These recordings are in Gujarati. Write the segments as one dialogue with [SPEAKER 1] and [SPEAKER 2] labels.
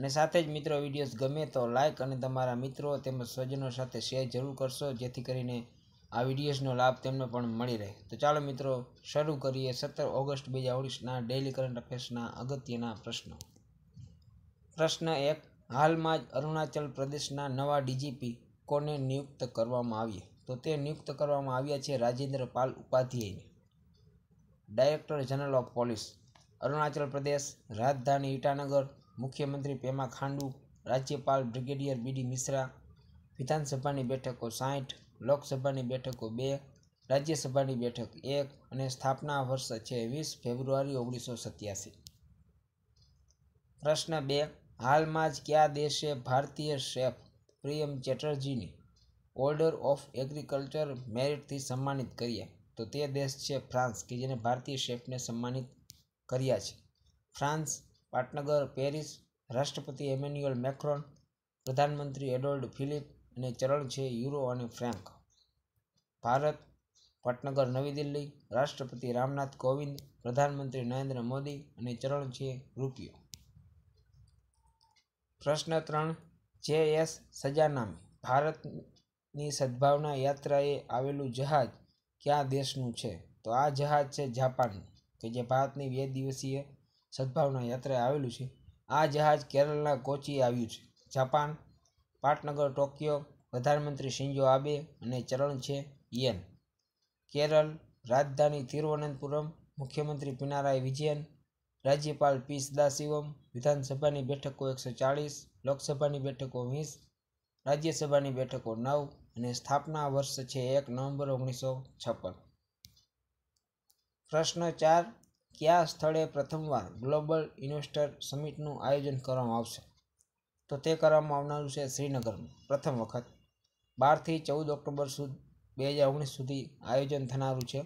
[SPEAKER 1] અને સાથે જ મિત્રો વિડીયોઝ ગમે તો લાઇક અને તમારા મિત્રો તેમજ સ્વજનો સાથે શેર જરૂર કરશો જેથી કરીને આ વિડીયોઝનો લાભ તેમને પણ મળી રહે તો ચાલો મિત્રો શરૂ કરીએ સત્તર ઓગસ્ટ બે હજાર ઓગણીસના ડેઇલી કરંટ અફેર્સના અગત્યના પ્રશ્નો પ્રશ્ન એક હાલમાં જ અરુણાચલ પ્રદેશના નવા ડીજીપી કોને નિયુક્ત કરવામાં આવ્યા તો તે નિયુક્ત કરવામાં આવ્યા છે રાજેન્દ્ર પાલ ઉપાધ્યાયને director general of police Arunachal Pradesh રાજધાની ઈટાનગર મુખ્યમંત્રી પેમા ખાંડુ રાજ્યપાલ બ્રિગેડિયર બીડી મિશ્રા વિધાનસભાની બેઠકો સાહીઠ લોકસભાની બેઠકો બે રાજ્યસભાની બેઠક એક અને સ્થાપના વર્ષ છે વીસ ફેબ્રુઆરી ઓગણીસો સત્યાસી પ્રશ્ન બે હાલમાં જ કયા દેશે ભારતીય શેફ પ્રિયમ ચેટર્જીની ઓર્ડર ઓફ એગ્રીકલ્ચર મેરિટથી સન્માનિત કર્યા તો તે દેશ છે ફ્રાન્સ કે જેને ભારતીય શેફને સન્માનિત કર્યા છે ફ્રાન્સ પાટનગર પેરિસ રાષ્ટ્રપતિ એમેન્યુઅલ મેક્રોન પ્રધાનમંત્રી એડોલ્ડ ફિલિપ અને ચરણ છે યુરો અને ફ્રેન્ક ભારત પાટનગર નવી દિલ્હી રાષ્ટ્રપતિ રામનાથ કોવિંદ પ્રધાનમંત્રી નરેન્દ્ર મોદી અને ચરણ છે રૂપિયો પ્રશ્ન ત્રણ જે એસ સજાનામે ભારતની સદભાવના યાત્રાએ આવેલું જહાજ ક્યાં દેશનું છે તો આ જહાજ છે જાપાનનું કે જે ભારતની બે દિવસીય સદભાવના યાત્રાએ આવેલું છે આ જહાજ કેરળના કોચી આવ્યું છે જાપાન પાટનગર ટોક્યો પ્રધાનમંત્રી શિંજો આબે અને ચરણ છે યેન કેરળ રાજધાની તિરુવનંતપુરમ મુખ્યમંત્રી પિનારાય વિજયન રાજ્યપાલ પી સદાશિવમ વિધાનસભાની બેઠકો એકસો ચાળીસ લોકસભાની બેઠકો વીસ રાજ્યસભાની બેઠકો નવ અને સ્થાપના વર્ષ છે એક નવેમ્બર ઓગણીસો છપ્પન પ્રશ્ન ચાર કયા સ્થળે પ્રથમવાર ગ્લોબલ ઇન્વેસ્ટર સમિટનું આયોજન કરવામાં આવશે તો તે કરવામાં આવનારું છે શ્રીનગરમાં પ્રથમ વખત બારથી ચૌદ ઓક્ટોબર સુધી બે હજાર ઓગણીસ સુધી આયોજન થનારું છે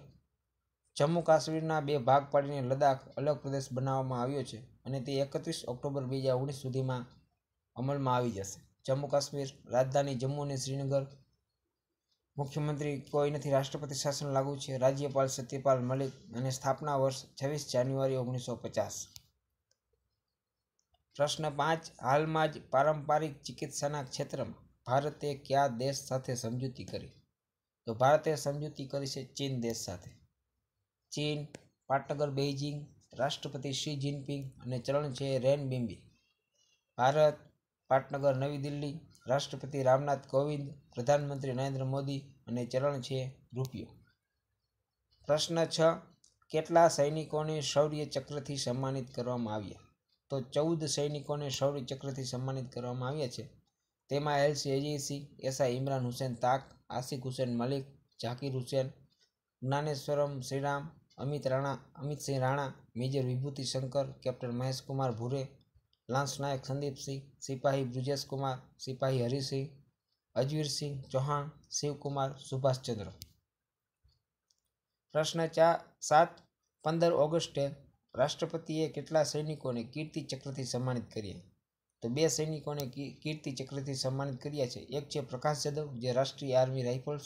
[SPEAKER 1] જમ્મુ કાશ્મીરના બે ભાગ પાડીને લદ્દાખ અલગ પ્રદેશ બનાવવામાં આવ્યો છે અને તે એકત્રીસ ઓક્ટોબર બે હજાર ઓગણીસ સુધીમાં અમલમાં આવી જશે જમ્મુ કાશ્મીર રાજધાની જમ્મુ અને શ્રીનગર મુખ્યમંત્રી કોઈ નથી રાષ્ટ્રપતિ શાસન લાગુ છે રાજ્યપાલ સત્યપાલ મલિક અને સ્થાપના વર્ષ છવ્વીસ જાન્યુઆરી ઓગણીસો પચાસ પ્રશ્ન પાંચ હાલમાં જ પારંપરિક ચિકિત્સાના ક્ષેત્રમાં ભારતે કયા દેશ સાથે સમજૂતી કરી તો ભારતે સમજૂતી કરી છે ચીન દેશ સાથે ચીન પાટનગર બેઇજિંગ રાષ્ટ્રપતિ શી જિનપિંગ અને ચલણ છે રેન બિમ્બી ભારત પાટનગર નવી દિલ્હી રાષ્ટ્રપતિ રામનાથ કોવિંદ પ્રધાનમંત્રી નરેન્દ્ર મોદી અને ચરણ છે રૂપિયો પ્રશ્ન છ કેટલા સૈનિકોને શૌર્ય ચક્રથી સન્માનિત કરવામાં આવ્યા તો ચૌદ સૈનિકોને શૌર્ય ચક્રથી સન્માનિત કરવામાં આવ્યા છે તેમાં LC AGC SI Imran Hussain Tak Ashiq Hussain Malik Zakir Hussain Gnaneshwaram Shriram Amit Rana Amitsingh Rana major Vibhuti Shankar captain Maheshkumar Bhure lance Naik Sandeepsingh સિપાહી બ્રિજેશ કુમાર સિપાહી હરિસિંહ અજવીરસિંહ ચૌહાણ શિવકુમાર સુભાષચંદ્ર પ્રશ્ન ચાર સાત પંદર ઓગસ્ટે રાષ્ટ્રપતિએ કેટલા સૈનિકોને કીર્તિ ચક્રથી સન્માનિત કર્યા તો બે સૈનિકોને કીર્તિ ચક્રથી સન્માનિત કર્યા છે એક છે પ્રકાશ જાદવ જે રાષ્ટ્રીય આર્મી રાઇફલ્સ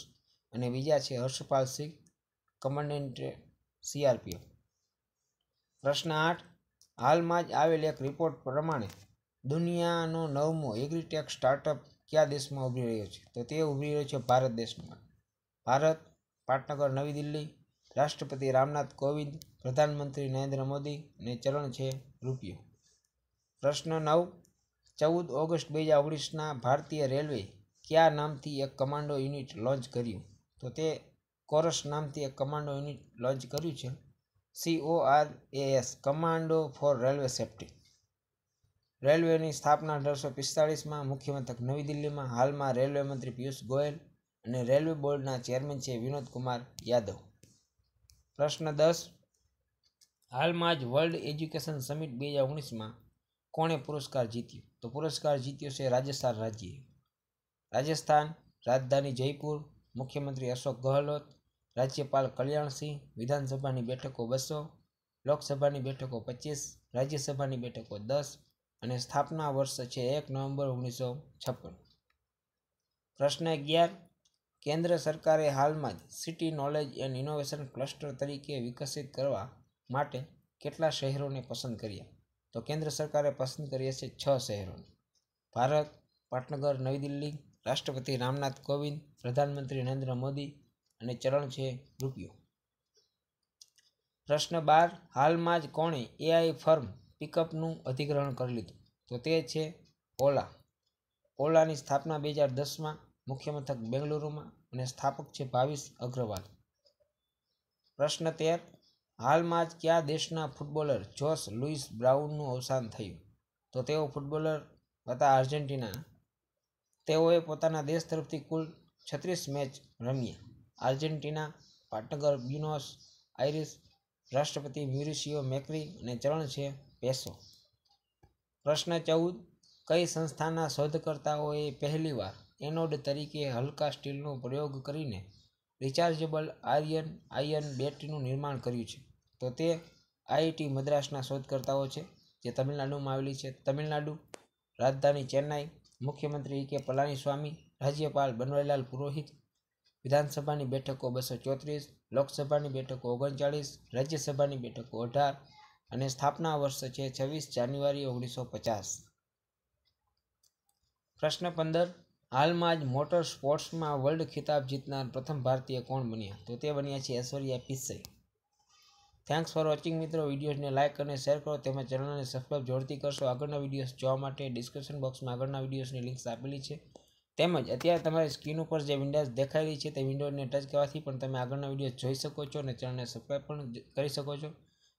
[SPEAKER 1] અને બીજા છે હર્ષપાલ સિંહ કમાન્ડન્ટ સીઆરપીએફ પ્રશ્ન આઠ હાલમાં જ આવેલ એક રિપોર્ટ પ્રમાણે દુનિયાનો નવમો એગ્રીટેક સ્ટાર્ટઅપ કયા દેશમાં ઉભરી રહ્યો છે તો તે ઉભરી રહ્યો છે ભારત દેશમાં ભારત પાટનગર નવી દિલ્હી રાષ્ટ્રપતિ રામનાથ કોવિંદ પ્રધાનમંત્રી નરેન્દ્ર મોદી અને ચલણ છે રૂપિયો પ્રશ્ન નવ ચૌદ ઓગસ્ટ બે હજાર ઓગણીસના ભારતીય રેલવે કયા નામથી એક કમાન્ડો યુનિટ લોન્ચ કર્યું તો તે કોરસ નામથી એક કમાન્ડો યુનિટ લોન્ચ કર્યું છે CORAS commando for railway safety રેલવેની સ્થાપના અઢારસો પિસ્તાળીસમાં મુખ્યમથક નવી દિલ્હીમાં હાલમાં રેલવે મંત્રી પિયુષ ગોયલ અને રેલવે બોર્ડના ચેરમેન છે વિનોદ કુમાર યાદવ પ્રશ્ન દસ હાલમાં જ વર્લ્ડ એજ્યુકેશન સમિટ બે હજાર ઓગણીસમાં કોણે પુરસ્કાર જીત્યો તો પુરસ્કાર જીત્યો છે રાજસ્થાન રાજ્યએ રાજસ્થાન રાજધાની જયપુર મુખ્યમંત્રી અશોક ગહલોત રાજ્યપાલ કલ્યાણસિંહ વિધાનસભાની બેઠકો બસો લોકસભાની બેઠકો પચીસ રાજ્યસભાની બેઠકો દસ અને સ્થાપના વર્ષ છે એક નવેમ્બર ઓગણીસો છપ્પન પ્રશ્ન અગિયાર કેન્દ્ર સરકારે હાલમાં જ city knowledge and innovation cluster તરીકે વિકસિત કરવા માટે કેટલા શહેરોને પસંદ કર્યા તો કેન્દ્ર સરકારે પસંદ કરીએ છે છ શહેરોને ભારત પાટનગર નવી દિલ્હી રાષ્ટ્રપતિ રામનાથ કોવિંદ પ્રધાનમંત્રી નરેન્દ્ર મોદી અને ચરણ છે રૂપિયો પ્રશ્ન બાર હાલમાં જ કોણે એઆઈ ફર્મ પિકઅપનું અધિગ્રહણ કરી લીધું તો તે છે ઓલા ઓલાની સ્થાપના બે હજાર દસમાં મુખ્યમથક બેંગલુરુમાં અને સ્થાપક છે ભાવિસ અગ્રવાલ પ્રશ્ન તેર હાલમાં જ કયા દેશના ફૂટબોલર જોસ લુઈસ બ્રાઉનનું અવસાન થયું તો તેઓ ફૂટબોલર હતા આર્જેન્ટિના તેઓએ પોતાના દેશ તરફથી કુલ છત્રીસ મેચ રમ્યા આર્જેન્ટિના પાટનગર બ્યુનોસ આઇરિશ રાષ્ટ્રપતિ મ્યુરિશિયો મેક્રી અને ચલણ છે પેસો પ્રશ્ન ચૌદ કઈ સંસ્થાના શોધકર્તાઓએ પહેલીવાર એનોડ તરીકે હલકા સ્ટીલનો પ્રયોગ કરીને રિચાર્જેબલ આયર્ન આયર્ન બેટરીનું નિર્માણ કર્યું છે તો તે આઈઆઈટી મદ્રાસના શોધકર્તાઓ છે જે તમિલનાડુમાં આવેલી છે તમિલનાડુ રાજધાની ચેન્નાઈ મુખ્યમંત્રી કે પલાનીસ્વામી રાજ્યપાલ બનવારીલાલ પુરોહિત વિધાનસભાની બેઠકો બસો ચોત્રીસ લોકસભાની બેઠકો ઓગણચાળીસ રાજ્યસભાની બેઠકો અઢાર અને સ્થાપના વર્ષ છે છવ્વીસ જાન્યુઆરી ઓગણીસો પચાસ પ્રશ્ન પંદર હાલમાં જ મોટર સ્પોર્ટ્સમાં વર્લ્ડ ખિતાબ જીતનાર પ્રથમ ભારતીય કોણ બન્યા તો તે બન્યા છે Aishwarya Pisai thanks for watching મિત્રો વિડીયોઝને લાઇક અને શેર કરો તેમજ ચેનલને સબસ્ક્રાઈબ જોડતી કરશો આગળના વિડીયોઝ જોવા માટે ડિસ્ક્રિપ્શન બોક્સમાં આગળના વિડીયોઝની લિંક્સ આપેલી છે તેમજ અત્યારે તમારી સ્ક્રીન ઉપર જે વિન્ડોઝ દેખાઈ રહી છે તે વિન્ડોને ટચ કરવાથી પણ તમે આગળના વિડીયો જોઈ શકો છો અને ચેનલને સબસ્ક્રાઈબ પણ કરી શકો છો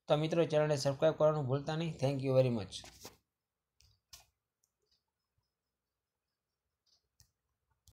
[SPEAKER 1] તો મિત્રો ચેનલને સબસ્ક્રાઈબ કરવાનું ભૂલતા નહીં થેન્ક યુ વેરી મચ